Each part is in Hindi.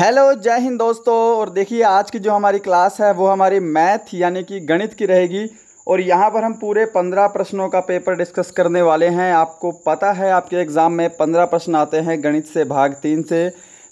हेलो जय हिंद दोस्तों और देखिए आज की जो हमारी क्लास है वो हमारी मैथ यानी कि गणित की रहेगी और यहाँ पर हम पूरे पंद्रह प्रश्नों का पेपर डिस्कस करने वाले हैं आपको पता है आपके एग्ज़ाम में पंद्रह प्रश्न आते हैं गणित से भाग तीन से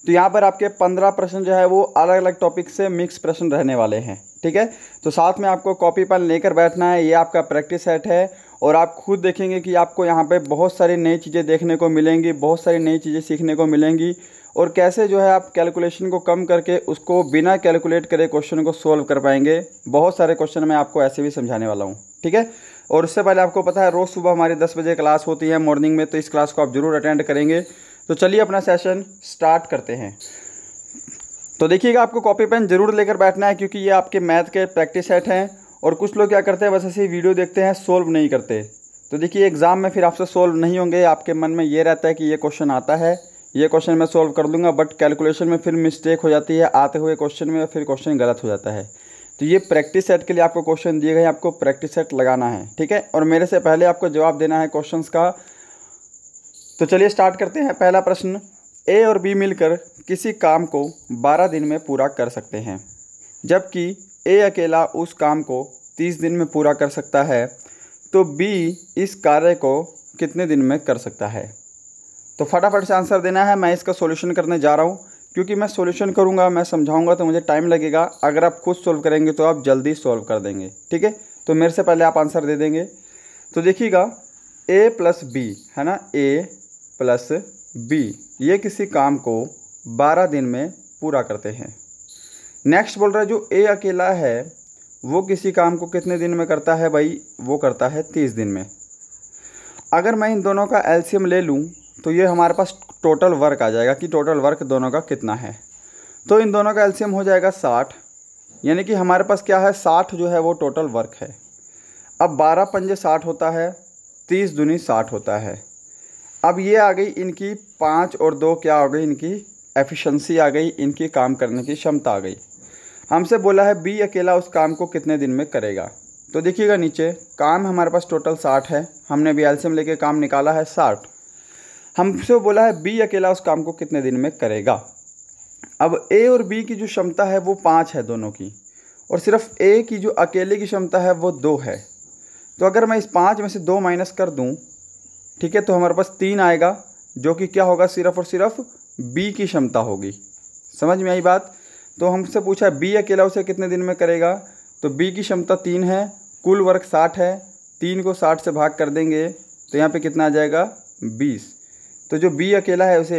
तो यहाँ पर आपके पंद्रह प्रश्न जो है वो अलग अलग टॉपिक से मिक्स प्रश्न रहने वाले हैं ठीक है तो साथ में आपको कॉपी पेन लेकर बैठना है ये आपका प्रैक्टिस सेट है और आप खुद देखेंगे कि आपको यहाँ पर बहुत सारी नई चीज़ें देखने को मिलेंगी बहुत सारी नई चीज़ें सीखने को मिलेंगी और कैसे जो है आप कैलकुलेशन को कम करके उसको बिना कैलकुलेट करे क्वेश्चन को सोल्व कर पाएंगे बहुत सारे क्वेश्चन मैं आपको ऐसे भी समझाने वाला हूँ ठीक है और उससे पहले आपको पता है रोज़ सुबह हमारी दस बजे क्लास होती है मॉर्निंग में तो इस क्लास को आप ज़रूर अटेंड करेंगे तो चलिए अपना सेशन स्टार्ट करते हैं तो देखिएगा आपको कॉपी पेन ज़रूर लेकर बैठना है क्योंकि ये आपके मैथ के प्रैक्टिस सेट हैं और कुछ लोग क्या करते हैं बस ऐसे वीडियो देखते हैं सोल्व नहीं करते तो देखिए एग्ज़ाम में फिर आपसे सोल्व नहीं होंगे आपके मन में ये रहता है कि ये क्वेश्चन आता है ये क्वेश्चन मैं सॉल्व कर लूँगा बट कैलकुलेशन में फिर मिस्टेक हो जाती है आते हुए क्वेश्चन में फिर क्वेश्चन गलत हो जाता है तो ये प्रैक्टिस सेट के लिए आपको क्वेश्चन दिए गए आपको प्रैक्टिस सेट लगाना है ठीक है और मेरे से पहले आपको जवाब देना है क्वेश्चंस का तो चलिए स्टार्ट करते हैं पहला प्रश्न ए और बी मिलकर किसी काम को 12 दिन में पूरा कर सकते हैं जबकि ए अकेला उस काम को 30 दिन में पूरा कर सकता है तो बी इस कार्य को कितने दिन में कर सकता है तो फटाफट से आंसर देना है मैं इसका सोल्यूशन करने जा रहा हूँ क्योंकि मैं सोल्यूशन करूँगा मैं समझाऊँगा तो मुझे टाइम लगेगा अगर आप खुद सोल्व करेंगे तो आप जल्दी सोल्व कर देंगे ठीक है तो मेरे से पहले आप आंसर दे देंगे तो देखिएगा ए प्लस बी है ना ए प्लस बी ये किसी काम को बारह दिन में पूरा करते हैं नेक्स्ट बोल रहा है जो ए अकेला है वो किसी काम को कितने दिन में करता है भाई वो करता है तीस दिन में अगर मैं इन दोनों का एल्शियम ले लूँ तो ये हमारे पास टोटल वर्क आ जाएगा कि टोटल वर्क दोनों का कितना है तो इन दोनों का एलसीएम हो जाएगा साठ यानी कि हमारे पास क्या है साठ जो है वो टोटल वर्क है अब बारह पंजे साठ होता है तीस दुनी साठ होता है अब ये आ गई इनकी पाँच और दो क्या हो गई इनकी एफिशिएंसी आ गई इनकी काम करने की क्षमता आ गई हमसे बोला है बी अकेला उस काम को कितने दिन में करेगा तो देखिएगा नीचे काम हमारे पास टोटल साठ है हमने बी एल्सियम लेके काम निकाला है साठ हमसे बोला है बी अकेला उस काम को कितने दिन में करेगा अब ए और बी की जो क्षमता है वो पाँच है दोनों की और सिर्फ ए की जो अकेले की क्षमता है वो दो है तो अगर मैं इस पाँच में से दो माइनस कर दूँ ठीक है तो हमारे पास तीन आएगा जो कि क्या होगा सिर्फ और सिर्फ बी की क्षमता होगी समझ में आई बात तो हमसे पूछा बी अकेला उसे कितने दिन में करेगा तो बी की क्षमता तीन है कुल वर्क साठ है तीन को साठ से भाग कर देंगे तो यहाँ पे कितना आ जाएगा बीस तो जो बी अकेला है उसे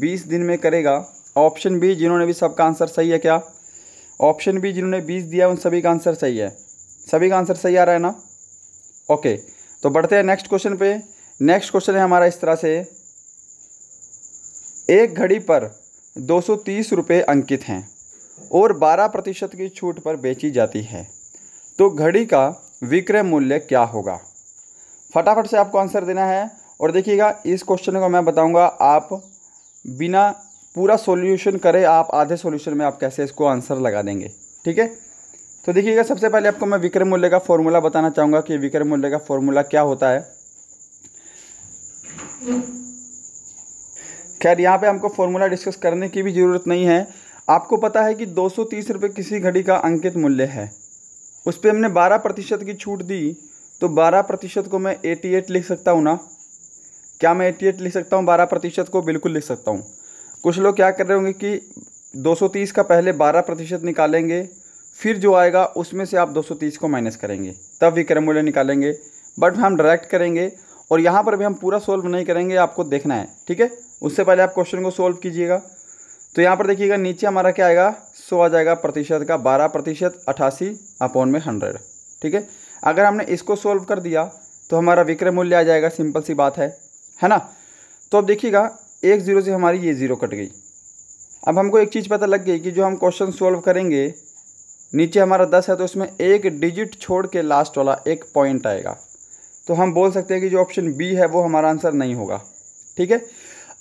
बीस दिन में करेगा ऑप्शन बी जिन्होंने भी सबका आंसर सही है क्या ऑप्शन बी जिन्होंने बीस दिया उन सभी का आंसर सही है सभी का आंसर सही आ रहा है ना ओके तो बढ़ते हैं नेक्स्ट क्वेश्चन पे नेक्स्ट क्वेश्चन है हमारा इस तरह से एक घड़ी पर दो सौ तीस रुपये अंकित हैं और बारह प्रतिशत की छूट पर बेची जाती है तो घड़ी का विक्रय मूल्य क्या होगा फटाफट से आपको आंसर देना है और देखिएगा इस क्वेश्चन को मैं बताऊंगा आप बिना पूरा सॉल्यूशन करें आप आधे सॉल्यूशन में आप कैसे इसको आंसर लगा देंगे ठीक है तो देखिएगा सबसे पहले आपको मैं विक्रम मूल्य का फॉर्मूला बताना चाहूँगा कि विक्रम मूल्य का फॉर्मूला क्या होता है खैर यहाँ पे हमको फॉर्मूला डिस्कस करने की भी ज़रूरत नहीं है आपको पता है कि दो सौ किसी घड़ी का अंकित मूल्य है उस पर हमने बारह प्रतिशत की छूट दी तो बारह प्रतिशत को मैं एटी एट लिख सकता हूँ ना क्या मैं एट्टी एट लिख सकता हूँ बारह प्रतिशत को बिल्कुल लिख सकता हूँ कुछ लोग क्या कर रहे होंगे कि 230 का पहले 12 प्रतिशत निकालेंगे फिर जो आएगा उसमें से आप 230 को माइनस करेंगे तब विक्रम मूल्य निकालेंगे बट हम डायरेक्ट करेंगे और यहाँ पर भी हम पूरा सोल्व नहीं करेंगे आपको देखना है ठीक है उससे पहले आप क्वेश्चन को सोल्व कीजिएगा तो यहाँ पर देखिएगा नीचे हमारा क्या आएगा सो आ जाएगा प्रतिशत का बारह प्रतिशत अठासी अपॉन में हंड्रेड ठीक है अगर हमने इसको सोल्व कर दिया तो हमारा विक्रय मूल्य आ जाएगा सिंपल सी बात है है ना तो अब देखिएगा एक ज़ीरो से हमारी ये ज़ीरो कट गई अब हमको एक चीज़ पता लग गई कि जो हम क्वेश्चन सॉल्व करेंगे नीचे हमारा दस है तो उसमें एक डिजिट छोड़ के लास्ट वाला एक पॉइंट आएगा तो हम बोल सकते हैं कि जो ऑप्शन बी है वो हमारा आंसर नहीं होगा ठीक है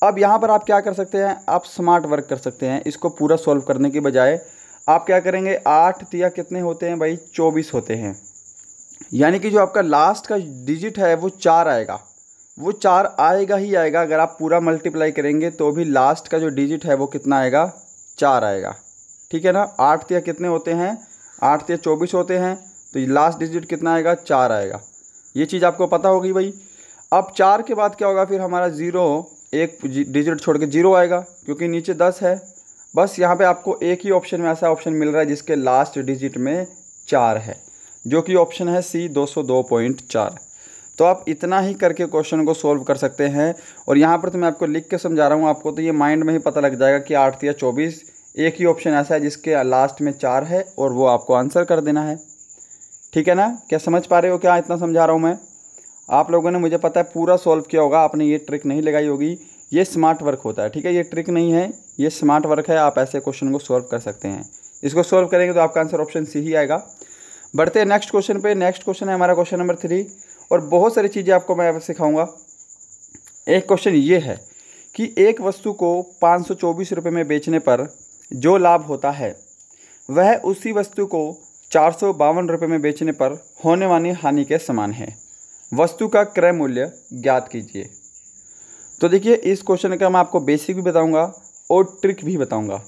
अब यहाँ पर आप क्या कर सकते हैं आप स्मार्ट वर्क कर सकते हैं इसको पूरा सॉल्व करने के बजाय आप क्या करेंगे आठ तिया कितने होते हैं भाई चौबीस होते हैं यानी कि जो आपका लास्ट का डिजिट है वो चार आएगा वो चार आएगा ही आएगा अगर आप पूरा मल्टीप्लाई करेंगे तो भी लास्ट का जो डिजिट है वो कितना आएगा चार आएगा ठीक है ना आठ तिया कितने होते हैं आठ तिया चौबीस होते हैं तो लास्ट डिजिट कितना आएगा चार आएगा ये चीज़ आपको पता होगी भाई अब चार के बाद क्या होगा फिर हमारा ज़ीरो एक डिजिट छोड़ के जीरो आएगा क्योंकि नीचे दस है बस यहाँ पे आपको एक ही ऑप्शन में ऐसा ऑप्शन मिल रहा है जिसके लास्ट डिजिट में चार है जो कि ऑप्शन है सी दो सौ दो पॉइंट चार तो आप इतना ही करके क्वेश्चन को सॉल्व कर सकते हैं और यहाँ पर तो मैं आपको लिख के समझा रहा हूँ आपको तो ये माइंड में ही पता लग जाएगा कि आठ या चौबीस एक ही ऑप्शन ऐसा है जिसके लास्ट में चार है और वो आपको आंसर कर देना है ठीक है ना क्या समझ पा रहे हो क्या इतना समझा रहा हूँ मैं आप लोगों ने मुझे पता है पूरा सॉल्व किया होगा आपने ये ट्रिक नहीं लगाई होगी ये स्मार्ट वर्क होता है ठीक है ये ट्रिक नहीं है ये स्मार्ट वर्क है आप ऐसे क्वेश्चन को सॉल्व कर सकते हैं इसको सॉल्व करेंगे तो आपका आंसर ऑप्शन सी ही आएगा बढ़ते हैं नेक्स्ट क्वेश्चन पे नेक्स्ट क्वेश्चन है हमारा क्वेश्चन नंबर थ्री और बहुत सारी चीज़ें आपको मैं सिखाऊंगा एक क्वेश्चन ये है कि एक वस्तु को पाँच सौ चौबीस रुपये में बेचने पर जो लाभ होता है वह उसी वस्तु को चार सौ बावन रुपये में बेचने पर होने वाली हानि के समान है वस्तु का क्रय मूल्य ज्ञात कीजिए तो देखिए इस क्वेश्चन का मैं आपको बेसिक भी बताऊंगा और ट्रिक भी बताऊंगा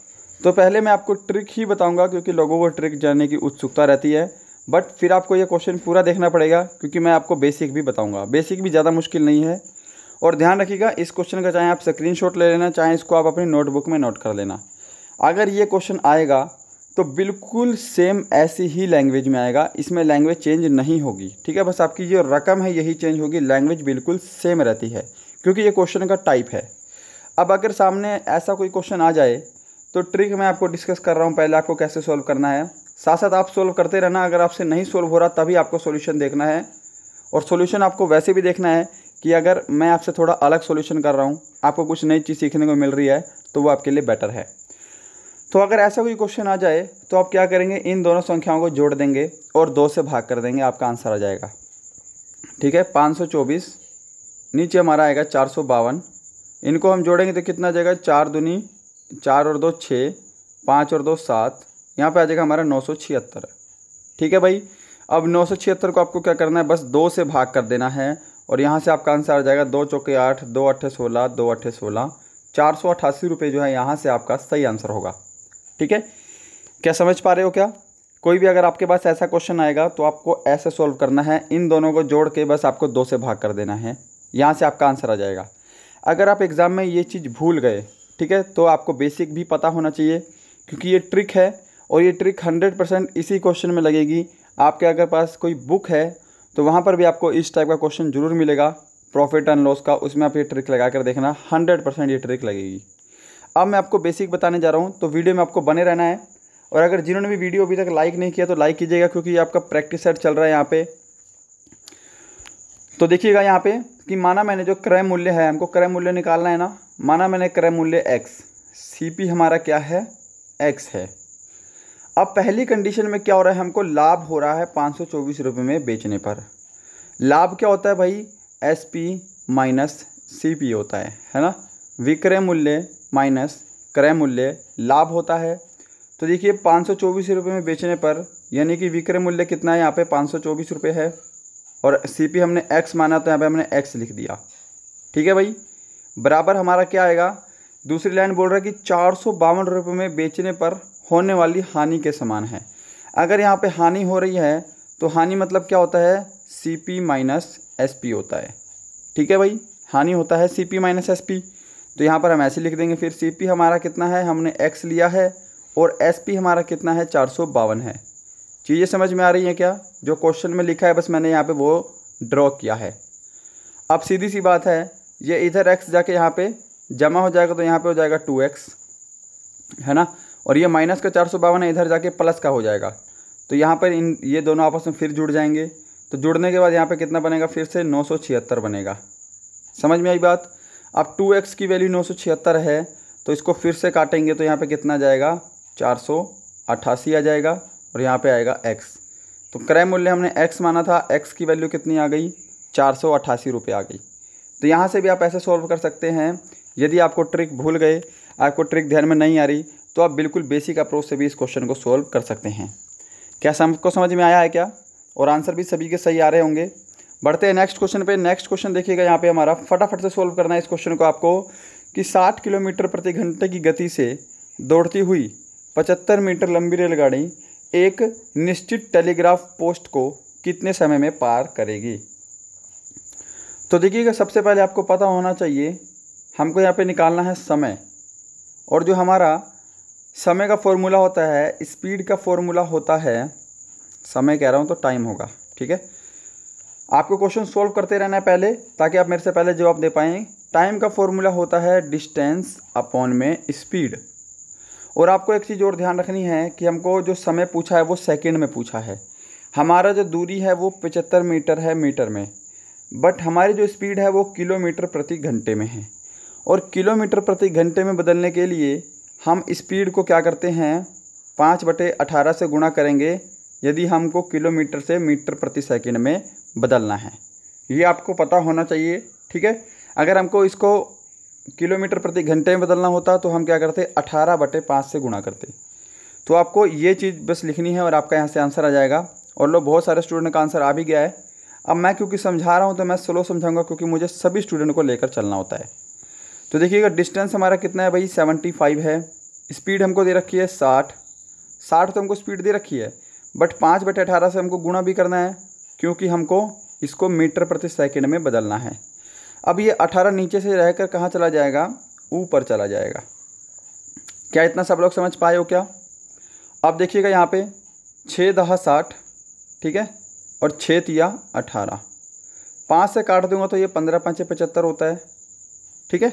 तो पहले मैं आपको ट्रिक ही बताऊंगा क्योंकि लोगों को ट्रिक जानने की उत्सुकता रहती है बट फिर आपको ये क्वेश्चन पूरा देखना पड़ेगा क्योंकि मैं आपको बेसिक भी बताऊंगा बेसिक भी ज़्यादा मुश्किल नहीं है और ध्यान रखिएगा इस क्वेश्चन का चाहे आप स्क्रीनशॉट ले लेना चाहे इसको आप अपनी नोटबुक में नोट कर लेना अगर ये क्वेश्चन आएगा तो बिल्कुल सेम ऐसी ही लैंग्वेज में आएगा इसमें लैंग्वेज चेंज नहीं होगी ठीक है बस आपकी जो रकम है यही चेंज होगी लैंग्वेज बिल्कुल सेम रहती है क्योंकि ये क्वेश्चन का टाइप है अब अगर सामने ऐसा कोई क्वेश्चन आ जाए तो ट्रिक मैं आपको डिस्कस कर रहा हूँ पहले आपको कैसे सॉल्व करना है साथ साथ आप सोल्व करते रहना अगर आपसे नहीं सोल्व हो रहा तभी आपको सोल्यूशन देखना है और सोल्यूशन आपको वैसे भी देखना है कि अगर मैं आपसे थोड़ा अलग सोल्यूशन कर रहा हूँ आपको कुछ नई चीज़ सीखने को मिल रही है तो वो आपके लिए बेटर है तो अगर ऐसा कोई क्वेश्चन आ जाए तो आप क्या करेंगे इन दोनों संख्याओं को जोड़ देंगे और दो से भाग कर देंगे आपका आंसर आ जाएगा ठीक है 524 नीचे हमारा आएगा चार सौ बावन इनको हम जोड़ेंगे तो कितना आ जाएगा चार दूनी चार और दो छः पाँच और दो सात यहाँ पे आ जाएगा हमारा नौ सौ छिहत्तर ठीक है भाई अब नौ सौ छिहत्तर को आपको क्या करना है बस दो से भाग कर देना है और यहाँ से आपका आंसर आ जाएगा दो चौके आठ दो अट्ठे सोलह दो अट्ठे सोलह चार सौ अट्ठासी रुपये जो है यहाँ से आपका सही आंसर होगा ठीक है क्या समझ पा रहे हो क्या कोई भी अगर आपके पास ऐसा क्वेश्चन आएगा तो आपको ऐसे सॉल्व करना है इन दोनों को जोड़ के बस आपको दो से भाग कर देना है यहाँ से आपका आंसर आ जाएगा अगर आप एग्ज़ाम में ये चीज़ भूल गए ठीक है तो आपको बेसिक भी पता होना चाहिए क्योंकि ये ट्रिक है और ये ट्रिक हंड्रेड परसेंट इसी क्वेश्चन में लगेगी आपके अगर पास कोई बुक है तो वहाँ पर भी आपको इस टाइप का क्वेश्चन जरूर मिलेगा प्रॉफिट एंड लॉस का उसमें आप ये ट्रिक लगा कर देखना हंड्रेड परसेंट ये ट्रिक लगेगी अब मैं आपको बेसिक बताने जा रहा हूँ तो वीडियो में आपको बने रहना है और अगर जिन्होंने भी वीडियो अभी तक लाइक नहीं किया तो लाइक कीजिएगा क्योंकि आपका प्रैक्टिस सेट चल रहा है यहाँ पर तो देखिएगा यहाँ पर कि माना मैंने जो क्रय मूल्य है हमको क्रय मूल्य निकालना है ना माना मैंने क्रय मूल्य एक्स सी हमारा क्या है एक्स है अब पहली कंडीशन में क्या हो रहा है हमको लाभ हो रहा है पाँच सौ चौबीस रुपये में बेचने पर लाभ क्या होता है भाई S P minus C P होता है है ना विक्रय मूल्य माइनस क्रय मूल्य लाभ होता है तो देखिए पाँच सौ चौबीस रुपये में बेचने पर यानी कि विक्रय मूल्य कितना है यहाँ पे पाँच सौ चौबीस रुपये है और सी पी हमने एक्स माना तो यहाँ पे हमने एक्स लिख दिया ठीक है भाई बराबर हमारा क्या आएगा दूसरी लाइन बोल रहा है कि चार सौ बावन रुपये में बेचने पर होने वाली हानि के समान है अगर यहाँ पे हानि हो रही है तो हानि मतलब क्या होता है C P minus S P होता है ठीक है भाई हानि होता है C P minus S P तो यहाँ पर हम ऐसे लिख देंगे फिर सी पी हमारा कितना है हमने एक्स लिया है और एस पी हमारा कितना है चार सौ बावन है चीज़ें समझ में आ रही हैं क्या जो क्वेश्चन में लिखा है बस मैंने यहाँ पर वो ड्रॉ किया है अब सीधी सी बात है ये इधर एक्स जाके यहाँ पे जमा हो जाएगा तो यहाँ पे हो जाएगा टू एक्स है ना और ये माइनस का चार सौ बावन है इधर जाके प्लस का हो जाएगा तो यहाँ पर इन ये दोनों आपस में फिर जुड़ जाएंगे तो जुड़ने के बाद यहाँ पर कितना बनेगा फिर से नौ सौ छिहत्तर बनेगा समझ में आई बात अब टू एक्स की वैल्यू नौ सौ छिहत्तर है तो इसको फिर से काटेंगे तो यहाँ पर कितना जाएगा चार सौ अट्ठासी आ जाएगा और यहाँ पर आएगा एक्स तो क्रय मूल्य हमने एक्स माना था एक्स की वैल्यू कितनी आ गई चार सौ अट्ठासी रुपये आ गई तो यहाँ से भी आप ऐसे सॉल्व कर सकते हैं यदि आपको ट्रिक भूल गए आपको ट्रिक ध्यान में नहीं आ रही तो आप बिल्कुल बेसिक अप्रोच से भी इस क्वेश्चन को सोल्व कर सकते हैं क्या सबको समझ में आया है क्या और आंसर भी सभी के सही आ रहे होंगे बढ़ते हैं नेक्स्ट क्वेश्चन पे नेक्स्ट क्वेश्चन देखिएगा यहाँ पे हमारा फटाफट से सोल्व करना है इस क्वेश्चन को आपको कि 60 किलोमीटर प्रति घंटे की गति से दौड़ती हुई 75 मीटर लंबी रेलगाड़ी एक निश्चित टेलीग्राफ पोस्ट को कितने समय में पार करेगी तो देखिएगा सबसे पहले आपको पता होना चाहिए हमको यहाँ पे निकालना है समय और जो हमारा समय का फॉर्मूला होता है स्पीड का फॉर्मूला होता है समय कह रहा हूँ तो टाइम होगा ठीक है आपको क्वेश्चन सॉल्व करते रहना है पहले ताकि आप मेरे से पहले जवाब दे पाएँ टाइम का फॉर्मूला होता है डिस्टेंस अपॉन में स्पीड और आपको एक चीज़ और ध्यान रखनी है कि हमको जो समय पूछा है वो सेकेंड में पूछा है हमारा जो दूरी है वो पचहत्तर मीटर है मीटर में बट हमारी जो स्पीड है वो किलोमीटर प्रति घंटे में है और किलोमीटर प्रति घंटे में बदलने के लिए हम स्पीड को क्या करते हैं पाँच बटे अठारह से गुणा करेंगे यदि हमको किलोमीटर से मीटर प्रति सेकंड में बदलना है ये आपको पता होना चाहिए ठीक है अगर हमको इसको किलोमीटर प्रति घंटे में बदलना होता तो हम क्या करते अठारह बटे पाँच से गुणा करते तो आपको ये चीज़ बस लिखनी है और आपका यहाँ से आंसर आ जाएगा और लोग बहुत सारे स्टूडेंट का आंसर आ भी गया है अब मैं क्योंकि समझा रहा हूँ तो मैं स्लो समझाऊंगा क्योंकि मुझे सभी स्टूडेंट को लेकर चलना होता है तो देखिएगा डिस्टेंस हमारा कितना है भाई सेवेंटी फाइव है स्पीड हमको दे रखी है साठ साठ तो हमको स्पीड दे रखी है बट पाँच बटे अठारह से हमको गुणा भी करना है क्योंकि हमको इसको मीटर प्रति सेकेंड में बदलना है अब ये अठारह नीचे से रहकर कहाँ चला जाएगा ऊपर चला जाएगा क्या इतना सब लोग समझ पाए हो क्या अब देखिएगा यहाँ पे छः दहा साठ ठीक है और छः तिया अठारह पाँच से काट दूंगा तो ये पंद्रह पाँच पचहत्तर होता है ठीक है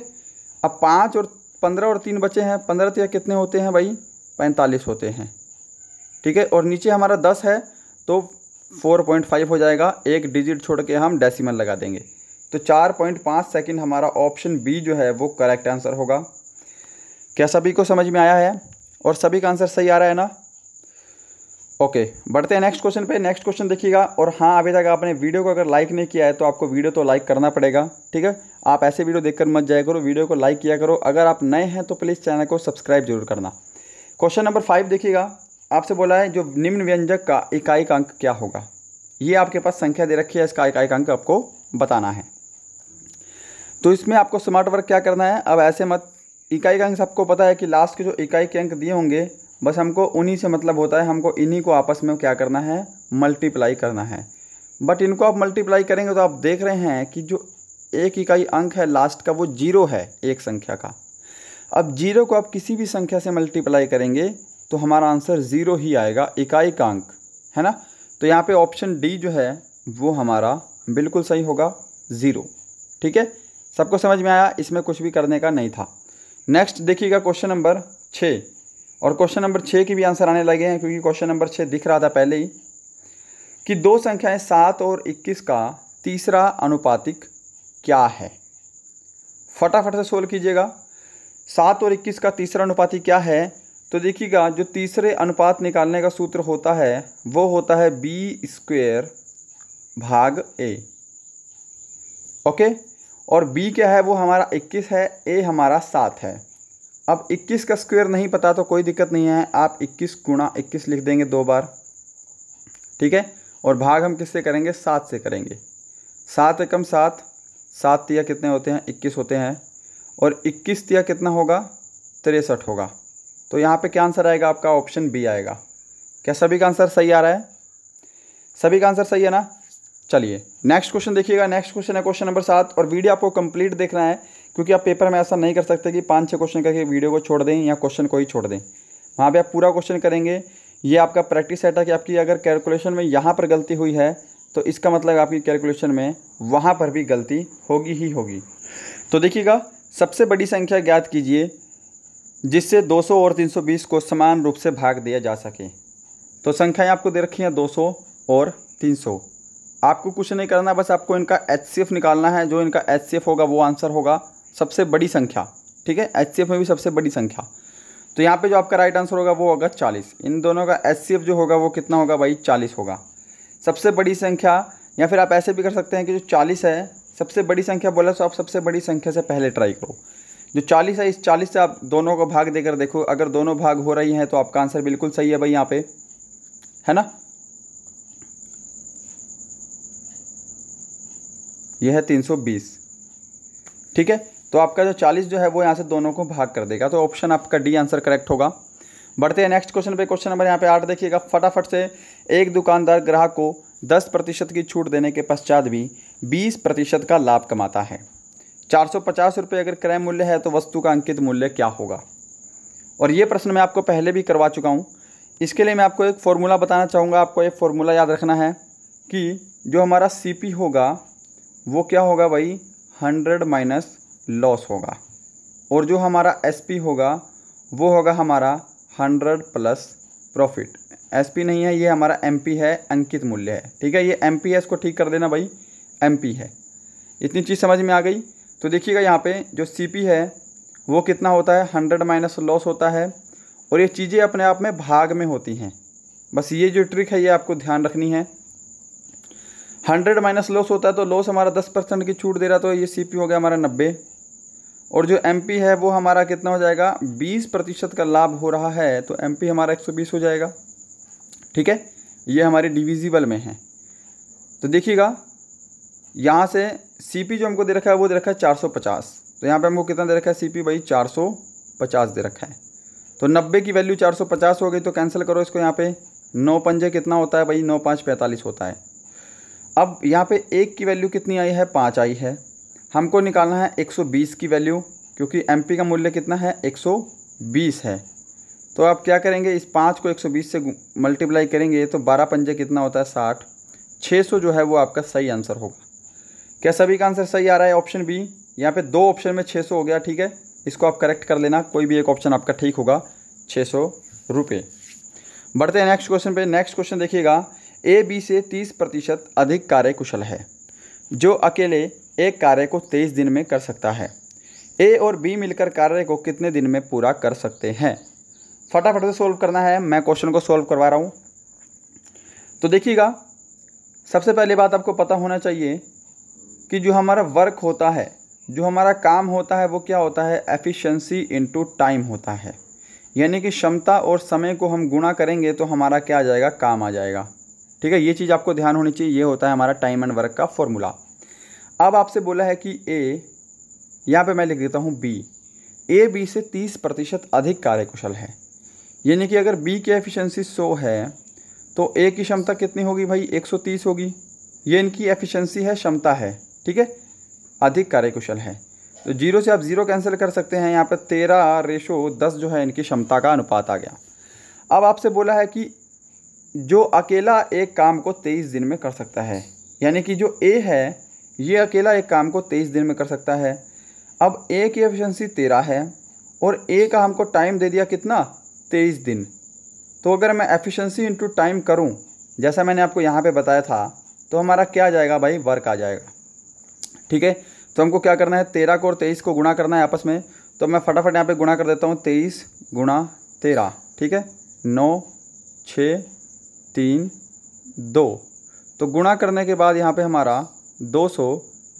अब पाँच और पंद्रह और तीन बचे हैं पंद्रह तक तो कितने होते हैं भाई पैंतालीस होते हैं ठीक है और नीचे हमारा दस है तो फोर पॉइंट फाइव हो जाएगा एक डिजिट छोड़ के हम डेसिमल लगा देंगे तो चार पॉइंट पाँच सेकेंड हमारा ऑप्शन बी जो है वो करेक्ट आंसर होगा क्या सभी को समझ में आया है और सभी का आंसर सही आ रहा है ना ओके okay, बढ़ते हैं नेक्स्ट क्वेश्चन पे नेक्स्ट क्वेश्चन देखिएगा और हाँ अभी तक आपने वीडियो को अगर लाइक नहीं किया है तो आपको वीडियो तो लाइक करना पड़ेगा ठीक है आप ऐसे वीडियो देखकर मत जाया करो वीडियो को लाइक किया करो अगर आप नए हैं तो प्लीज़ चैनल को सब्सक्राइब जरूर करना क्वेश्चन नंबर फाइव देखिएगा आपसे बोला है जो निम्न व्यंजक का इकाई का अंक क्या होगा ये आपके पास संख्या दे रखी है इसका इकाई का अंक आपको बताना है तो इसमें आपको स्मार्ट वर्क क्या करना है अब ऐसे मत इकाई का अंक सबको पता है कि लास्ट के जो इकाई के अंक दिए होंगे बस हमको उन्हीं से मतलब होता है हमको इन्हीं को आपस में क्या करना है मल्टीप्लाई करना है बट इनको आप मल्टीप्लाई करेंगे तो आप देख रहे हैं कि जो एक इकाई अंक है लास्ट का वो जीरो है एक संख्या का अब जीरो को आप किसी भी संख्या से मल्टीप्लाई करेंगे तो हमारा आंसर ज़ीरो ही आएगा इकाई का अंक है ना तो यहाँ पे ऑप्शन डी जो है वो हमारा बिल्कुल सही होगा ज़ीरो ठीक है सबको समझ में आया इसमें कुछ भी करने का नहीं था नेक्स्ट देखिएगा क्वेश्चन नंबर छः और क्वेश्चन नंबर छः के भी आंसर आने लगे हैं क्योंकि क्वेश्चन नंबर छः दिख रहा था पहले ही कि दो संख्याएं सात और इक्कीस का तीसरा अनुपातिक क्या है फटाफट से सोल्व कीजिएगा सात और इक्कीस का तीसरा अनुपातिक क्या है तो देखिएगा जो तीसरे अनुपात निकालने का सूत्र होता है वो होता है बी स्क्वेयर भाग ए ओके और बी क्या है वो हमारा इक्कीस है ए हमारा सात है अब 21 का स्क्वायर नहीं पता तो कोई दिक्कत नहीं है आप 21 गुणा इक्कीस लिख देंगे दो बार ठीक है और भाग हम किससे करेंगे सात से करेंगे सात एकम सात सात तिया कितने होते हैं इक्कीस होते हैं और इक्कीस तिया कितना होगा तिरसठ होगा तो यहाँ पे क्या आंसर आएगा आपका ऑप्शन बी आएगा क्या सभी का आंसर सही आ रहा है सभी का आंसर सही है ना चलिए नेक्स्ट क्वेश्चन देखिएगा नेक्स्ट क्वेश्चन है क्वेश्चन नंबर सात और वीडियो आपको कंप्लीट देखना है क्योंकि आप पेपर में ऐसा नहीं कर सकते कि पाँच छः क्वेश्चन करके वीडियो को छोड़ दें या क्वेश्चन को ही छोड़ दें वहाँ पर आप पूरा क्वेश्चन करेंगे ये आपका प्रैक्टिस सेट है कि आपकी अगर कैलकुलेशन में यहाँ पर गलती हुई है तो इसका मतलब आपकी कैलकुलेशन में वहाँ पर भी गलती होगी ही होगी तो देखिएगा सबसे बड़ी संख्या ज्ञात कीजिए जिससे 200 और 320 को समान रूप से भाग दिया जा सके तो संख्याएं आपको दे रखी हैं 200 और 300 आपको कुछ नहीं करना बस आपको इनका एच निकालना है जो इनका एच होगा वो आंसर होगा सबसे बड़ी संख्या ठीक है एच में भी सबसे बड़ी संख्या तो यहाँ पे जो आपका राइट आंसर होगा वो होगा चालीस इन दोनों का एच जो होगा वो कितना होगा भाई चालीस होगा सबसे बड़ी संख्या या फिर आप ऐसे भी कर सकते हैं कि जो चालीस है सबसे बड़ी संख्या बोला तो आप सबसे बड़ी संख्या से पहले ट्राई करो जो चालीस है इस चालीस से आप दोनों को भाग देकर देखो अगर दोनों भाग हो रही हैं तो आपका आंसर बिल्कुल सही है भाई यहाँ पे है ना यह है तीन सौ बीस ठीक है तो आपका जो चालीस जो है वो यहाँ से दोनों को भाग कर देगा तो ऑप्शन आपका डी आंसर करेक्ट होगा बढ़ते हैं नेक्स्ट क्वेश्चन पे क्वेश्चन नंबर यहाँ पे आठ देखिएगा फटाफट से एक दुकानदार ग्राहक को दस प्रतिशत की छूट देने के पश्चात भी बीस प्रतिशत का लाभ कमाता है चार सौ पचास रुपये अगर क्रय मूल्य है तो वस्तु का अंकित मूल्य क्या होगा और ये प्रश्न मैं आपको पहले भी करवा चुका हूँ इसके लिए मैं आपको एक फॉर्मूला बताना चाहूँगा आपको एक फॉर्मूला याद रखना है कि जो हमारा सी होगा वो क्या होगा भाई हंड्रेड माइनस लॉस होगा और जो हमारा एस पी होगा वो होगा हमारा hundred plus profit S P नहीं है ये हमारा एम पी है अंकित मूल्य है ठीक है ये एम पी है इसको ठीक कर देना भाई एम पी है इतनी चीज़ समझ में आ गई तो देखिएगा यहाँ पे जो सी पी है वो कितना होता है हंड्रेड माइनस लॉस होता है और ये चीज़ें अपने आप में भाग में होती हैं बस ये जो ट्रिक है ये आपको ध्यान रखनी है हंड्रेड माइनस लॉस होता है तो लॉस हमारा दस परसेंट की छूट दे रहा तो ये सी पी हो गया हमारा नब्बे और जो एम है वो हमारा कितना हो जाएगा बीस प्रतिशत का लाभ हो रहा है तो एम हमारा एक सौ बीस हो जाएगा ठीक है ये हमारे डिविजिबल में है तो देखिएगा यहाँ से सीपी जो हमको दे रखा है वो दे रखा है चार सौ पचास तो यहाँ पे हमको कितना दे रखा है सीपी भाई चार सौ पचास दे रखा है तो नब्बे की वैल्यू चार सौ पचास हो गई तो कैंसिल करो इसको यहाँ पे नौ पंजे कितना होता है भाई नौ पाँच पैंतालीस होता है अब यहाँ पे एक की वैल्यू कितनी आई है पाँच आई है हमको निकालना है 120 की वैल्यू क्योंकि एम का मूल्य कितना है 120 है तो आप क्या करेंगे इस पाँच को 120 से मल्टीप्लाई करेंगे तो बारह पंजे कितना होता है साठ छः सौ जो है वो आपका सही आंसर होगा क्या सभी का आंसर सही आ रहा है ऑप्शन बी यहाँ पे दो ऑप्शन में छः सौ हो गया ठीक है इसको आप करेक्ट कर लेना कोई भी एक ऑप्शन आपका ठीक होगा छः सौ रुपये बढ़ते हैं नेक्स्ट क्वेश्चन पर नेक्स्ट क्वेश्चन देखिएगा ए बी से तीस प्रतिशत अधिक कार्य कुशल है जो अकेले एक कार्य को तेईस दिन में कर सकता है ए और बी मिलकर कार्य को कितने दिन में पूरा कर सकते हैं फटाफट से सोल्व करना है मैं क्वेश्चन को सोल्व करवा रहा हूँ तो देखिएगा सबसे पहले बात आपको पता होना चाहिए कि जो हमारा वर्क होता है जो हमारा काम होता है वो क्या होता है एफिशिएंसी इनटू टाइम होता है यानी कि क्षमता और समय को हम गुणा करेंगे तो हमारा क्या आ जाएगा काम आ जाएगा ठीक है ये चीज़ आपको ध्यान होनी चाहिए ये होता है हमारा टाइम एंड वर्क का फॉर्मूला अब आपसे बोला है कि ए यहाँ पे मैं लिख देता हूँ बी ए बी से तीस प्रतिशत अधिक कार्यकुशल है यानी कि अगर बी की एफिशिएंसी 100 है तो ए की क्षमता कितनी होगी भाई 130 होगी ये इनकी एफिशिएंसी है क्षमता है ठीक है अधिक कार्यकुशल है तो जीरो से आप जीरो कैंसिल कर सकते हैं यहाँ पर तेरह रेशो दस जो है इनकी क्षमता का अनुपात आ गया अब आपसे बोला है कि जो अकेला एक काम को तेईस दिन में कर सकता है यानी कि जो ए है ये अकेला एक काम को तेईस दिन में कर सकता है अब ए की एफिशिएंसी तेरह है और ए का हमको टाइम दे दिया कितना तेईस दिन तो अगर मैं एफिशिएंसी इनटू टाइम करूं जैसा मैंने आपको यहाँ पे बताया था तो हमारा क्या जाएगा भाई वर्क आ जाएगा ठीक है तो हमको क्या करना है तेरह को और तेईस को गुणा करना है आपस में तो मैं फटाफट यहाँ पर गुणा कर देता हूँ तेईस गुणा तेरह ठीक है नौ छ तीन दो तो गुणा करने के बाद यहाँ पे हमारा दो सौ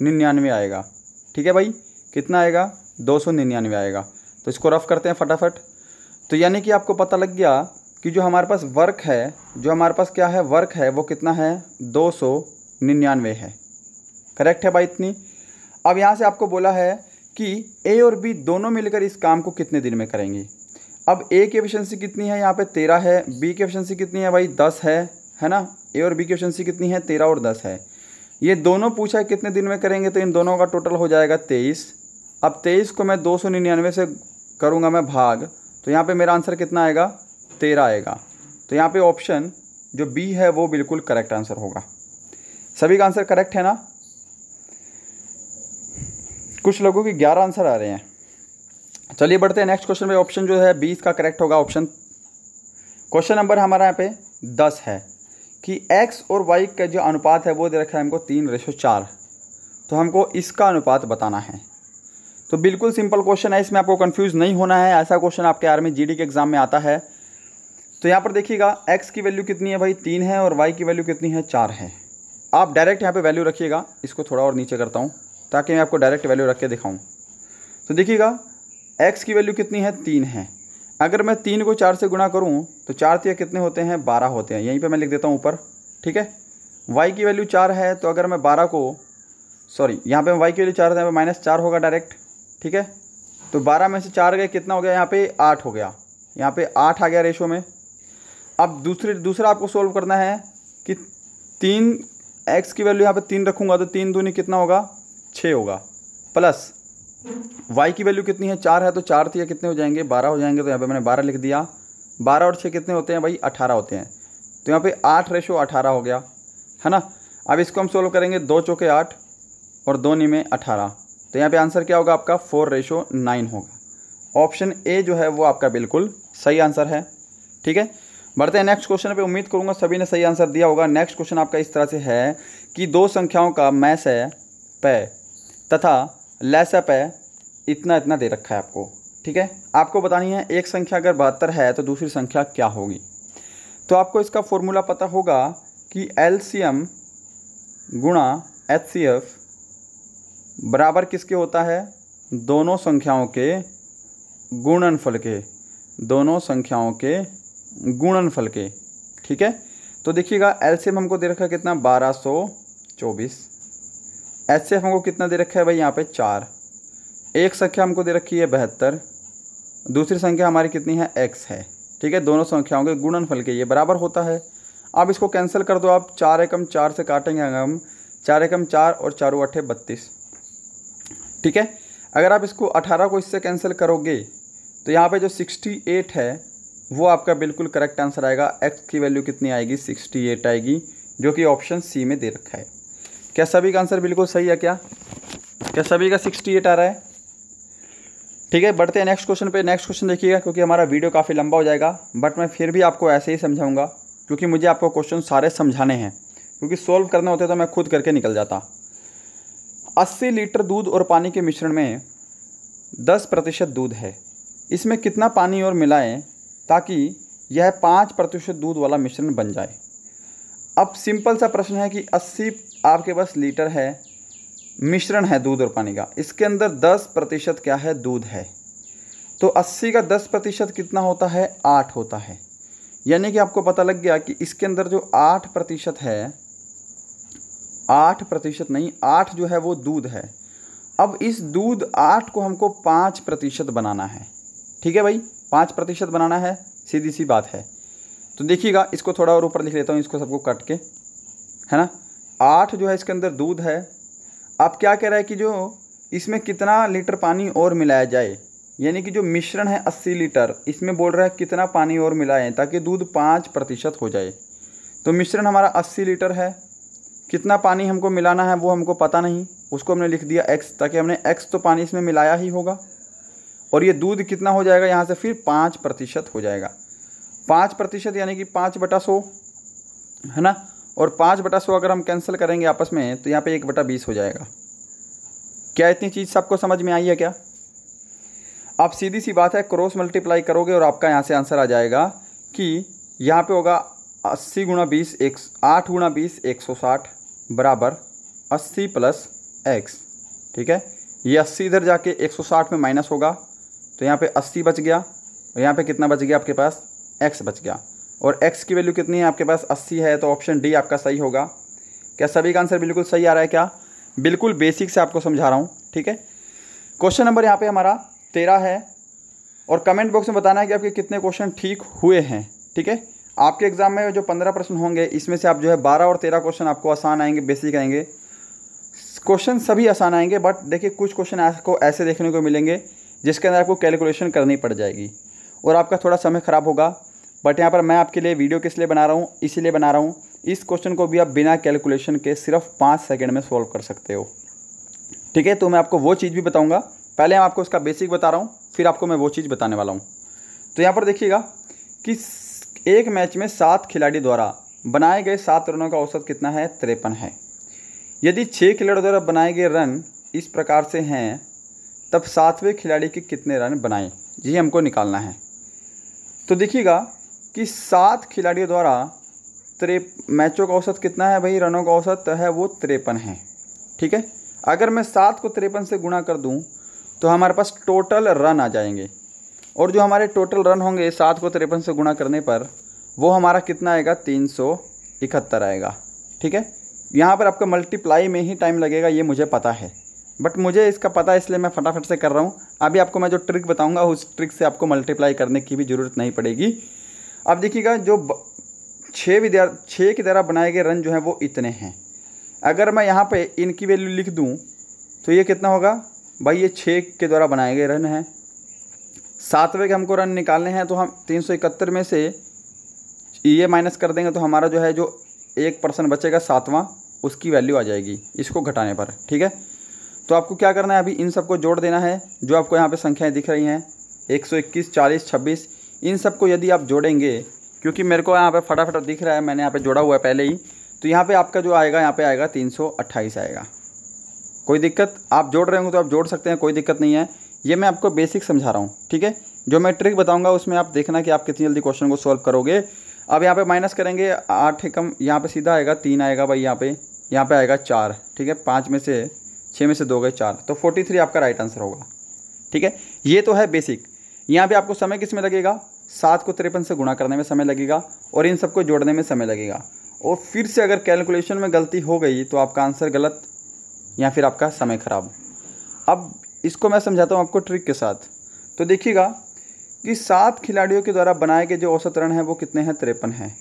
निन्यानवे आएगा ठीक है भाई कितना आएगा दो सौ निन्यानवे आएगा तो इसको रफ़ करते हैं फटाफट तो यानी कि आपको पता लग गया कि जो हमारे पास वर्क है जो हमारे पास क्या है वर्क है वो कितना है दो सौ निन्यानवे है करेक्ट है भाई इतनी अब यहाँ से आपको बोला है कि ए और बी दोनों मिलकर इस काम को कितने दिन में करेंगे अब ए की एफिशिएंसी कितनी है यहाँ पे तेरह है बी की एफिशिएंसी कितनी है भाई दस है है ना ए और बी की एफिशिएंसी कितनी है तेरह और दस है ये दोनों पूछा कितने दिन में करेंगे तो इन दोनों का टोटल हो जाएगा तेईस अब तेईस को मैं दो सौ निन्यानवे से करूँगा मैं भाग तो यहाँ पे मेरा आंसर कितना आएगा तेरह आएगा तो यहाँ पे ऑप्शन जो बी है वो बिल्कुल करेक्ट आंसर होगा सभी का आंसर करेक्ट है ना कुछ लोगों के ग्यारह आंसर आ रहे हैं चलिए बढ़ते हैं नेक्स्ट क्वेश्चन में ऑप्शन जो है बीस का करेक्ट होगा ऑप्शन क्वेश्चन नंबर हमारे यहाँ पे दस है कि एक्स और वाई का जो अनुपात है वो दे रखा है हमको तीन रेशो चार तो हमको इसका अनुपात बताना है तो बिल्कुल सिंपल क्वेश्चन है इसमें आपको कंफ्यूज नहीं होना है ऐसा क्वेश्चन आपके आर्मी जी e के एग्ज़ाम में आता है तो यहाँ पर देखिएगा एक्स की वैल्यू कितनी है भाई तीन है और वाई की वैल्यू कितनी है चार है आप डायरेक्ट यहाँ पे वैल्यू रखिएगा इसको थोड़ा और नीचे करता हूँ ताकि मैं आपको डायरेक्ट वैल्यू रख के दिखाऊँ तो देखिएगा एक्स की वैल्यू कितनी है तीन है अगर मैं तीन को चार से गुणा करूँ तो चार तीय कितने होते हैं बारह होते हैं यहीं पर मैं लिख देता हूँ ऊपर ठीक है वाई की वैल्यू चार है तो अगर मैं बारह को सॉरी यहाँ पर वाई की वैल्यू चार है माइनस तो चार होगा डायरेक्ट ठीक है तो बारह में से चार गए कितना हो गया यहाँ पे आठ हो गया यहाँ पे आठ आ गया रेशो में अब दूसरे दूसरा आपको सोल्व करना है कि तीन एक्स की वैल्यू यहाँ पे तीन रखूँगा तो तीन दूनी कितना होगा छः होगा प्लस वाई की वैल्यू कितनी है चार है तो चार या कितने हो जाएंगे बारह हो जाएंगे तो यहाँ पे मैंने बारह लिख दिया बारह और छः कितने होते हैं भाई अठारह होते हैं तो यहाँ पे आठ रेशो अठारह हो गया है ना अब इसको हम सोल्व करेंगे दो चौके आठ और दो में अठारह तो यहाँ पे आंसर क्या होगा आपका फोर रेशो नाइन होगा ऑप्शन ए जो है वो आपका बिल्कुल सही आंसर है ठीक है बढ़ते हैं नेक्स्ट क्वेश्चन पे उम्मीद करूंगा सभी ने सही आंसर दिया होगा नेक्स्ट क्वेश्चन आपका इस तरह से है कि दो संख्याओं का मैस है पै तथा लेसअप है इतना इतना दे रखा है आपको ठीक है आपको बतानी है एक संख्या अगर बहत्तर है तो दूसरी संख्या क्या होगी तो आपको इसका फॉर्मूला पता होगा कि एल सी एम गुणा एच सी एफ बराबर किसके होता है दोनों संख्याओं के गुणनफल के दोनों संख्याओं के गुणनफल के ठीक है तो देखिएगा एल सी एम हमको दे रखा कितना बारह सौ चौबीस एच हमको कितना दे रखा है भाई यहाँ पे चार एक संख्या हमको दे रखी है बहत्तर दूसरी संख्या हमारी कितनी है एक्स है ठीक है दोनों संख्याओं के गुणनफल के ये बराबर होता है आप इसको कैंसिल कर दो आप चार एकम चार से काटेंगे हम चार एकम चार और चारों अठे बत्तीस ठीक है अगर आप इसको अठारह को इससे कैंसिल करोगे तो यहाँ पे जो सिक्सटी एट है वो आपका बिल्कुल करेक्ट आंसर आएगा एक्स की वैल्यू कितनी आएगी सिक्सटी एट आएगी जो कि ऑप्शन सी में दे रखा है क्या सभी का आंसर बिल्कुल सही है क्या क्या सभी का सिक्सटी एट आ रहा है ठीक है बढ़ते हैं नेक्स्ट क्वेश्चन पे नेक्स्ट क्वेश्चन देखिएगा क्योंकि हमारा वीडियो काफ़ी लंबा हो जाएगा बट मैं फिर भी आपको ऐसे ही समझाऊंगा क्योंकि मुझे आपको क्वेश्चन सारे समझाने हैं क्योंकि सॉल्व करना होता तो मैं खुद करके निकल जाता 80 लीटर दूध और पानी के मिश्रण में 10 प्रतिशत दूध है इसमें कितना पानी और मिलाएं ताकि यह पाँच प्रतिशत दूध वाला मिश्रण बन जाए अब सिंपल सा प्रश्न है कि अस्सी आपके पास लीटर है मिश्रण है दूध और पानी का इसके अंदर 10 प्रतिशत क्या है दूध है तो 80 का 10 प्रतिशत कितना होता है 8 होता है यानी कि आपको पता लग गया कि इसके अंदर जो 8 प्रतिशत है 8 प्रतिशत नहीं 8 जो है वो दूध है अब इस दूध 8 को हमको 5 प्रतिशत बनाना है ठीक है भाई 5 प्रतिशत बनाना है सीधी सी बात है तो देखिएगा इसको थोड़ा और ऊपर लिख लेता हूँ इसको सबको कट के है ना आठ जो है इसके अंदर दूध है अब क्या कह रहा है कि जो इसमें कितना लीटर पानी और मिलाया जाए यानी कि जो मिश्रण है अस्सी लीटर इसमें बोल रहा है कितना पानी और मिलाएं ताकि दूध पाँच प्रतिशत हो जाए तो मिश्रण हमारा अस्सी लीटर है कितना पानी हमको मिलाना है वो हमको पता नहीं उसको हमने लिख दिया एक्स ताकि हमने एक्स तो पानी इसमें मिलाया ही होगा और ये दूध कितना हो जाएगा यहाँ से फिर पाँच प्रतिशत हो जाएगा पाँच प्रतिशत यानी कि पाँच बटा सौ है ना और पाँच बटा सौ अगर हम कैंसिल करेंगे आपस में तो यहाँ पे एक बटा बीस हो जाएगा क्या इतनी चीज़ सबको समझ में आई है क्या आप सीधी सी बात है क्रॉस मल्टीप्लाई करोगे और आपका यहाँ से आंसर आ जाएगा कि यहाँ पे होगा अस्सी गुणा बीस एक आठ गुणा बीस एक सौ साठ बराबर अस्सी प्लस एक्स ठीक है ये अस्सी इधर जाके एक सौ साठ में माइनस होगा तो यहाँ पे अस्सी बच गया और यहाँ पे कितना बच गया आपके पास एक्स बच गया और एक्स की वैल्यू कितनी है आपके पास अस्सी है तो ऑप्शन डी आपका सही होगा क्या सभी का आंसर बिल्कुल सही आ रहा है क्या बिल्कुल बेसिक से आपको समझा रहा हूँ ठीक है क्वेश्चन नंबर यहाँ पे हमारा तेरह है और कमेंट बॉक्स में बताना है कि आपके कितने क्वेश्चन ठीक हुए हैं ठीक है आपके एग्ज़ाम में जो पंद्रह प्रश्न होंगे इसमें से आप जो है बारह और तेरह क्वेश्चन आपको आसान आएंगे बेसिक आएंगे क्वेश्चन सभी आसान आएंगे बट देखिए कुछ क्वेश्चन आपको ऐसे देखने को मिलेंगे जिसके अंदर आपको कैलकुलेशन करनी पड़ जाएगी और आपका थोड़ा समय ख़राब होगा बट यहाँ पर मैं आपके लिए वीडियो किस लिए बना रहा हूँ इसीलिए बना रहा हूँ इस क्वेश्चन को भी आप बिना कैलकुलेशन के सिर्फ पाँच सेकेंड में सॉल्व कर सकते हो ठीक है तो मैं आपको वो चीज़ भी बताऊँगा पहले मैं आपको इसका बेसिक बता रहा हूँ फिर आपको मैं वो चीज़ बताने वाला हूँ तो यहाँ पर देखिएगा कि एक मैच में सात खिलाड़ी द्वारा बनाए गए सात रनों का औसत कितना है तिरपन है यदि छः खिलाड़ियों द्वारा बनाए गए रन इस प्रकार से हैं तब सातवें खिलाड़ी के कितने रन बनाए ये हमको निकालना है तो देखिएगा कि सात खिलाड़ियों द्वारा त्रे मैचों का औसत कितना है भाई रनों का औसत है वो तिरपन है ठीक है अगर मैं सात को तिरपन से गुणा कर दूँ तो हमारे पास टोटल रन आ जाएंगे और जो हमारे टोटल रन होंगे सात को तिरपन से गुणा करने पर वो हमारा कितना आएगा तीन सौ इकहत्तर आएगा ठीक है यहाँ पर आपका मल्टीप्लाई में ही टाइम लगेगा ये मुझे पता है बट मुझे इसका पता है इसलिए मैं फटाफट से कर रहा हूँ अभी आपको मैं जो ट्रिक बताऊँगा उस ट्रिक से आपको मल्टीप्लाई करने की भी ज़रूरत नहीं पड़ेगी अब देखिएगा जो छः विद्यार्थी छः की तरह बनाए गए रन जो हैं वो इतने हैं अगर मैं यहाँ पर इनकी वैल्यू लिख दूँ तो ये कितना होगा भाई ये छः के द्वारा बनाए गए रन हैं सातवें के हमको रन निकालने हैं तो हम तीन सौ इकहत्तर में से ये माइनस कर देंगे तो हमारा जो है जो एक परसेंट बचेगा सातवां उसकी वैल्यू आ जाएगी इसको घटाने पर ठीक है तो आपको क्या करना है अभी इन सबको जोड़ देना है जो आपको यहाँ पे संख्याएं दिख रही हैं एक सौ इक्कीस चालीस छब्बीस इन सबको यदि आप जोड़ेंगे क्योंकि मेरे को यहाँ पे फटाफट दिख रहा है मैंने यहाँ पे जोड़ा हुआ है पहले ही तो यहाँ पे आपका जो आएगा यहाँ पे आएगा तीन आएगा कोई दिक्कत आप जोड़ रहे हो तो आप जोड़ सकते हैं कोई दिक्कत नहीं है ये मैं आपको बेसिक समझा रहा हूँ ठीक है जो मैं ट्रिक बताऊँगा उसमें आप देखना कि आप कितनी जल्दी क्वेश्चन को सॉल्व करोगे अब यहाँ पर माइनस करेंगे आठ एकम यहाँ पर सीधा आएगा तीन आएगा भाई यहाँ पे यहाँ पर आएगा चार ठीक है पाँच में से छः में से दो गए चार तो फोर्टी थ्री आपका राइट आंसर होगा ठीक है ये तो है बेसिक यहाँ पे आपको समय किस में लगेगा सात को तिरपन से गुणा करने में समय लगेगा और इन सबको जोड़ने में समय लगेगा और फिर से अगर कैलकुलेशन में गलती हो गई तो आपका आंसर गलत या फिर आपका समय ख़राब अब इसको मैं समझाता हूँ आपको ट्रिक के साथ तो देखिएगा कि सात खिलाड़ियों के द्वारा बनाए गए जो औसत रन हैं वो कितने हैं तिरपन हैं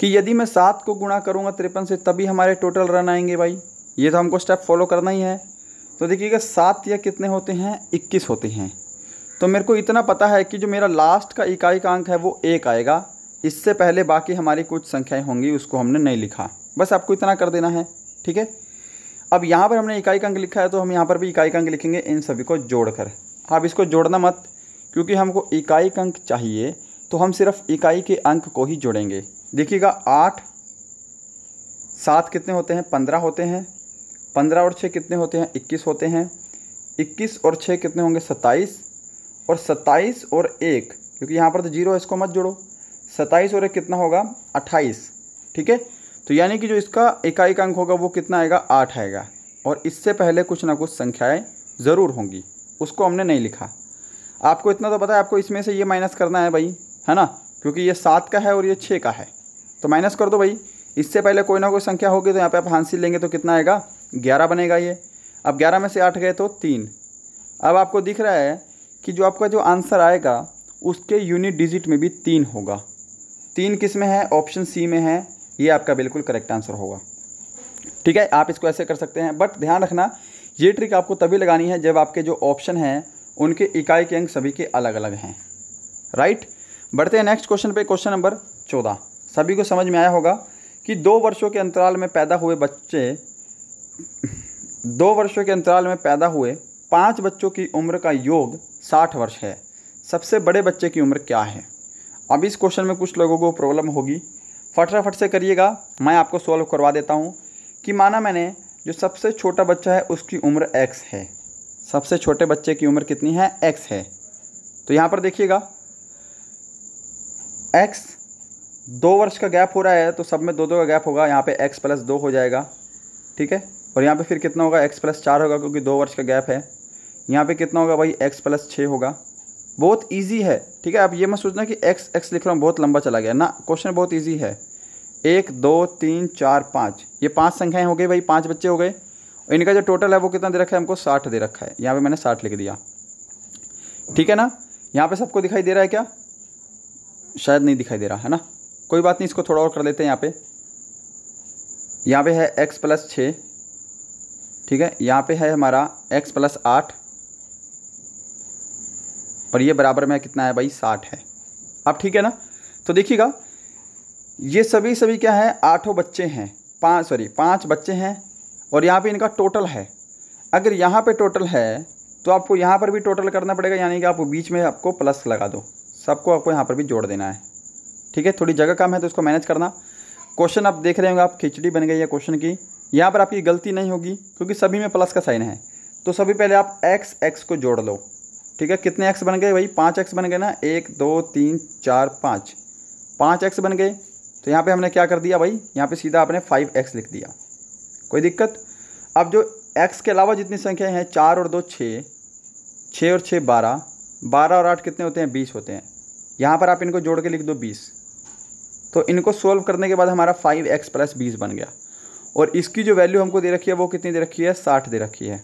कि यदि मैं सात को गुणा करूँगा तिरपन से तभी हमारे टोटल रन आएंगे भाई ये तो हमको स्टेप फॉलो करना ही है तो देखिएगा सात या कितने होते हैं इक्कीस होते हैं तो मेरे को इतना पता है कि जो मेरा लास्ट का इकाई का अंक है वो एक आएगा इससे पहले बाकी हमारी कुछ संख्याएं होंगी उसको हमने नहीं लिखा बस आपको इतना कर देना है ठीक है अब यहाँ पर हमने इकाई का अंक लिखा है तो हम यहाँ पर भी इकाई का अंक लिखेंगे इन सभी को जोड़कर आप इसको जोड़ना मत क्योंकि हमको इकाई का अंक चाहिए तो हम सिर्फ इकाई के अंक को ही जोड़ेंगे देखिएगा आठ सात कितने होते हैं पंद्रह होते हैं पंद्रह और छः कितने होते हैं इक्कीस होते हैं इक्कीस और छः कितने होंगे सत्ताईस और सत्ताईस और एक क्योंकि यहाँ पर तो जीरो है इसको मत जोड़ो सत्ताईस और एक कितना होगा अट्ठाईस ठीक है तो यानी कि जो इसका इकाई का अंक होगा वो कितना आएगा आठ आएगा और इससे पहले कुछ ना कुछ संख्याएं ज़रूर होंगी उसको हमने नहीं लिखा आपको इतना तो पता है आपको इसमें से ये माइनस करना है भाई है ना क्योंकि ये सात का है और ये छः का है तो माइनस कर दो भाई इससे पहले कोई ना कोई संख्या होगी तो यहाँ पे आप हांसी लेंगे तो कितना आएगा ग्यारह बनेगा ये अब ग्यारह में से आठ गए तो तीन अब आपको दिख रहा है कि जो आपका जो आंसर आएगा उसके यूनिट डिजिट में भी तीन होगा तीन किस में है ऑप्शन सी में है ये आपका बिल्कुल करेक्ट आंसर होगा ठीक है आप इसको ऐसे कर सकते हैं बट ध्यान रखना ये ट्रिक आपको तभी लगानी है जब आपके जो ऑप्शन हैं उनके इकाई के अंक सभी के अलग अलग हैं राइट बढ़ते हैं नेक्स्ट क्वेश्चन पे क्वेश्चन नंबर चौदह सभी को समझ में आया होगा कि दो वर्षों के अंतराल में पैदा हुए बच्चे दो वर्षों के अंतराल में पैदा हुए पाँच बच्चों की उम्र का योग साठ वर्ष है सबसे बड़े बच्चे की उम्र क्या है अब इस क्वेश्चन में कुछ लोगों को प्रॉब्लम होगी फटाफट से करिएगा मैं आपको सॉल्व करवा देता हूँ कि माना मैंने जो सबसे छोटा बच्चा है उसकी उम्र एक्स है सबसे छोटे बच्चे की उम्र कितनी है एक्स है तो यहाँ पर देखिएगा एक्स दो वर्ष का गैप हो रहा है तो सब में दो दो का गैप होगा यहाँ पे एक्स प्लस दो हो जाएगा ठीक है और यहाँ पे फिर कितना होगा एक्स प्लस चार होगा क्योंकि दो वर्ष का गैप है यहाँ पे कितना होगा भाई एक्स प्लस छः होगा बहुत ईजी है ठीक है आप ये मत सोचना कि एक्स एक्स लिख रहा हूँ बहुत लंबा चला गया ना क्वेश्चन बहुत ईजी है एक दो तीन चार पाँच ये पांच संख्याएं हो गई भाई पांच बच्चे हो गए इनका जो टोटल है वो कितना दे रखा है हमको साठ दे रखा है यहाँ पे मैंने साठ लिख दिया ठीक है ना यहाँ पे सबको दिखाई दे रहा है क्या शायद नहीं दिखाई दे रहा है ना कोई बात नहीं इसको थोड़ा और कर लेते हैं यहाँ पे यहाँ पे है एक्स प्लस छः ठीक है यहाँ पे है हमारा एक्स प्लस आठ और ये बराबर में कितना है भाई साठ है अब ठीक है ना तो देखिएगा ये सभी सभी क्या है आठों बच्चे हैं पाँच सॉरी पाँच बच्चे हैं और यहाँ पे इनका टोटल है अगर यहाँ पे टोटल है तो आपको यहाँ पर भी टोटल करना पड़ेगा यानी कि आप बीच में आपको प्लस लगा दो सबको आपको यहाँ पर भी जोड़ देना है ठीक है थोड़ी जगह कम है तो उसको मैनेज करना क्वेश्चन आप देख रहे होंगे आप खिचड़ी बन गई है क्वेश्चन की यहाँ पर आपकी गलती नहीं होगी क्योंकि सभी में प्लस का साइन है तो सभी पहले आप एक्स एक्स को जोड़ लो ठीक है कितने एक्स बन गए भाई पाँच एक्स बन गए ना एक दो तीन चार पाँच पाँच एक्स बन गए तो यहाँ पे हमने क्या कर दिया भाई यहाँ पे सीधा आपने फाइव एक्स लिख दिया कोई दिक्कत अब जो एक्स के अलावा जितनी संख्याएं हैं चार और दो छः छः और छः बारह बारह और आठ कितने होते हैं बीस होते हैं यहाँ पर आप इनको जोड़ के लिख दो बीस तो इनको सोल्व करने के बाद हमारा फाइव एक्स प्लस बीस बन गया और इसकी जो वैल्यू हमको दे रखी है वो कितनी दे रखी है साठ दे रखी है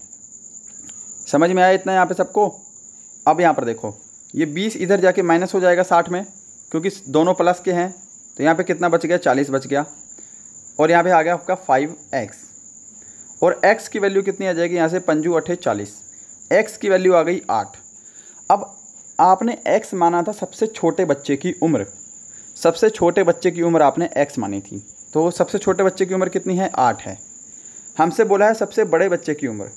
समझ में आया इतना यहाँ पे सबको अब यहाँ पर देखो ये बीस इधर जाके माइनस हो जाएगा साठ में क्योंकि दोनों प्लस के हैं तो यहाँ पे कितना बच गया चालीस बच गया और यहाँ पे आ गया आपका फाइव एक्स और एक्स की वैल्यू कितनी आ जाएगी यहाँ से पंजू अठे चालीस एक्स की वैल्यू आ गई आठ अब आपने एक्स माना था सबसे छोटे बच्चे की उम्र सबसे छोटे बच्चे की उम्र आपने एक्स मानी थी तो सबसे छोटे बच्चे की उम्र कितनी है आठ है हमसे बोला है सबसे बड़े बच्चे की उम्र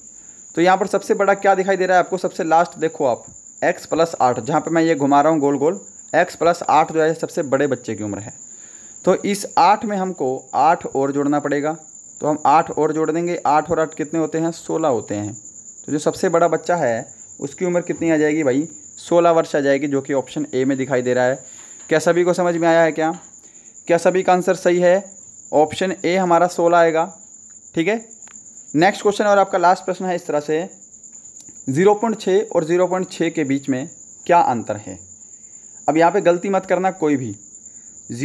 तो यहाँ पर सबसे बड़ा क्या दिखाई दे रहा है आपको सबसे लास्ट देखो आप एक्स प्लस आठ जहाँ पर मैं ये घुमा रहा हूँ गोल गोल एक्स प्लस आठ जो है सबसे बड़े बच्चे की उम्र है तो इस आठ में हमको आठ और जोड़ना पड़ेगा तो हम आठ और जोड़ देंगे आठ और आठ कितने होते हैं सोलह होते हैं तो जो सबसे बड़ा बच्चा है उसकी उम्र कितनी आ जाएगी भाई सोलह वर्ष आ जाएगी जो कि ऑप्शन ए में दिखाई दे रहा है क्या सभी को समझ में आया है क्या क्या सभी का आंसर सही है ऑप्शन ए हमारा सोलह आएगा ठीक है नेक्स्ट क्वेश्चन और आपका लास्ट प्रश्न है इस तरह से 0.6 और 0.6 के बीच में क्या अंतर है अब यहाँ पे गलती मत करना कोई भी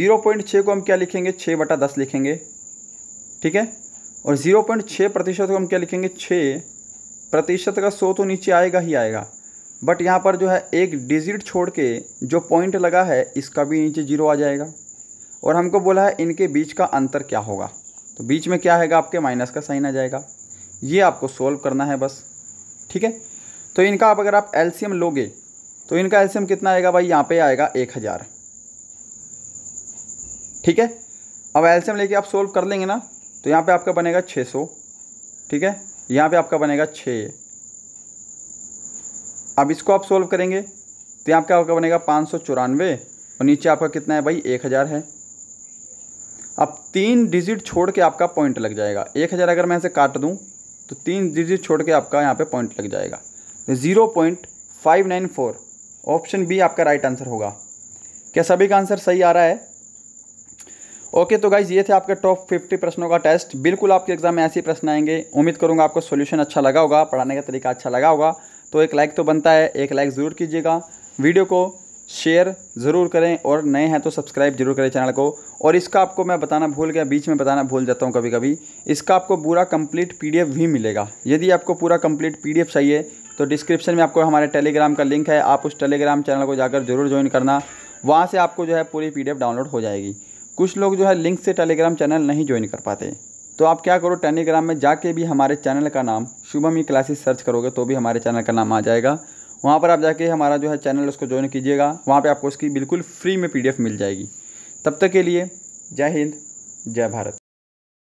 0.6 को हम क्या लिखेंगे 6 बटा दस लिखेंगे ठीक है और 0.6 प्रतिशत को हम क्या लिखेंगे 6 प्रतिशत का सौ तो नीचे आएगा ही आएगा बट यहाँ पर जो है एक डिजिट छोड़ के जो पॉइंट लगा है इसका भी नीचे जीरो आ जाएगा और हमको बोला है इनके बीच का अंतर क्या होगा तो बीच में क्या आएगा आपके माइनस का साइन आ जाएगा ये आपको सोल्व करना है बस ठीक है तो इनका आप अगर आप एल्शियम लोगे तो इनका एलसीएम कितना आएगा भाई यहाँ पे आएगा एक हज़ार ठीक है अब एल्शियम लेके आप सोल्व कर लेंगे ना तो यहाँ पे आपका बनेगा छः सौ ठीक है यहाँ पे आपका बनेगा छ अब इसको आप सोल्व करेंगे तो यहाँ पे आपका बनेगा पाँच सौ चौरानवे और नीचे आपका कितना है भाई एक हज़ार है अब तीन डिजिट छोड़ के आपका पॉइंट लग जाएगा एक हज़ार अगर मैं ऐसे काट दूँ तो तीन डिजिट छोड़ के आपका यहाँ पे पॉइंट लग जाएगा zero point five nine four option B आपका राइट आंसर होगा क्या सभी का आंसर सही आ रहा है ओके तो गाइज ये थे आपके टॉप फिफ्टी प्रश्नों का टेस्ट बिल्कुल आपके एग्जाम में ऐसे प्रश्न आएंगे उम्मीद करूँगा आपको सोल्यूशन अच्छा लगा होगा पढ़ाने का तरीका अच्छा लगा होगा तो एक लाइक तो बनता है एक लाइक ज़रूर कीजिएगा वीडियो को शेयर ज़रूर करें और नए हैं तो सब्सक्राइब जरूर करें चैनल को और इसका आपको मैं बताना भूल गया बीच में बताना भूल जाता हूँ कभी कभी इसका आपको पूरा कंप्लीट पीडीएफ भी मिलेगा यदि आपको पूरा कंप्लीट पीडीएफ चाहिए तो डिस्क्रिप्शन में आपको हमारे टेलीग्राम का लिंक है आप उस टेलीग्राम चैनल को जाकर जरूर ज्वाइन करना वहाँ से आपको जो है पूरी पी डाउनलोड हो जाएगी कुछ लोग जो है लिंक से टेलीग्राम चैनल नहीं ज्वाइन कर पाते तो आप क्या करो टेलीग्राम में जाके भी हमारे चैनल का नाम शुभम ई क्लासेस सर्च करोगे तो भी हमारे चैनल का नाम आ जाएगा वहाँ पर आप जाके हमारा जो है चैनल उसको ज्वाइन कीजिएगा वहाँ पर आपको उसकी बिल्कुल फ्री में पी मिल जाएगी तब तक के लिए जय हिंद जय भारत